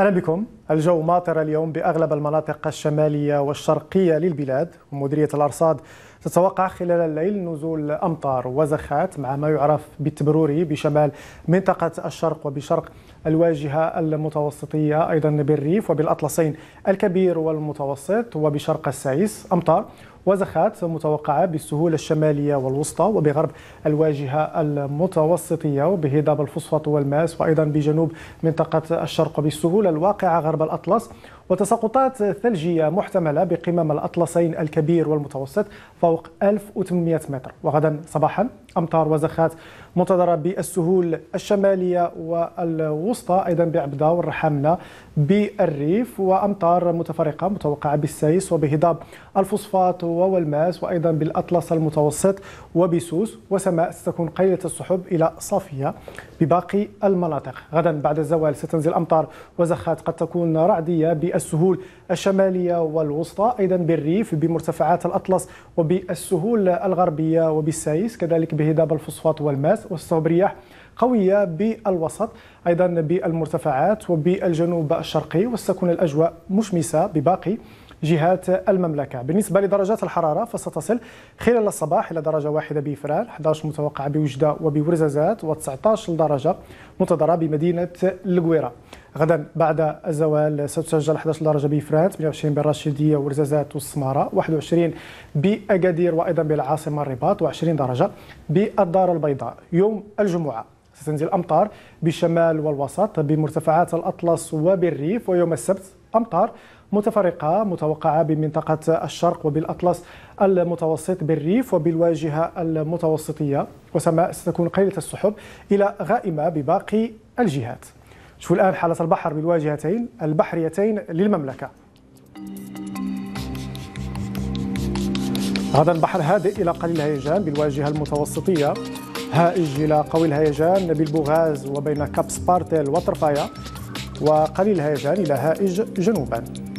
أهلا بكم الجو ماطر اليوم بأغلب المناطق الشمالية والشرقية للبلاد ومديرية الأرصاد تتوقع خلال الليل نزول أمطار وزخات مع ما يعرف بالتبروري بشمال منطقة الشرق وبشرق الواجهة المتوسطية أيضا بالريف وبالأطلسين الكبير والمتوسط وبشرق السعيس أمطار وزخات متوقعة بالسهولة الشمالية والوسطى وبغرب الواجهة المتوسطية وبهضاب الفوسفاط والماس وأيضا بجنوب منطقة الشرق وبالسهولة الواقعة غرب الأطلس وتساقطات ثلجية محتملة بقمم الأطلسين الكبير والمتوسط فوق 1800 متر وغدا صباحا أمطار وزخات منتظرة بالسهول الشمالية والوسطى أيضا بعبدة والرحامنة بالريف وأمطار متفرقة متوقعة بالسيس وبهضاب الفوسفات والماس وأيضا بالأطلس المتوسط وبسوس وسماء ستكون قليلة السحب إلى صافية بباقي المناطق غدا بعد الزوال ستنزل أمطار وزخات قد تكون رعدية بالسهول الشمالية والوسطى أيضا بالريف بمرتفعات الأطلس وبالسهول الغربية وبالسيس كذلك به دابا الفوسفات والماس والصوب رياح قوية بالوسط أيضا بالمرتفعات وبالجنوب الشرقي وستكون الأجواء مشمسة بباقي جهات المملكة بالنسبة لدرجات الحرارة فستصل خلال الصباح إلى درجة واحدة بإفران 11 متوقعة بوجدة وبورزازات و19 درجة منتظرة بمدينة القويرة غدا بعد الزوال ستسجل 11 درجه بفرات 28 بالرشيديه ورزازات والسماره 21 باكادير وايضا بالعاصمه الرباط و20 درجه بالدار البيضاء يوم الجمعه ستنزل الامطار بالشمال والوسط بمرتفعات الاطلس وبالريف ويوم السبت امطار متفرقة متوقعة بمنطقة الشرق وبالأطلس المتوسط بالريف وبالواجهة المتوسطية وسماء ستكون قليلة السحب إلى غائمة بباقي الجهات شوفوا الآن حالة البحر بالواجهتين البحريتين للمملكة هذا البحر هادئ إلى قليل الهيجان بالواجهة المتوسطية هائج إلى قوي الهيجان بالبوغاز وبين كاب سبارتل وطرفايا وقليل الهيجان إلى هائج جنوبا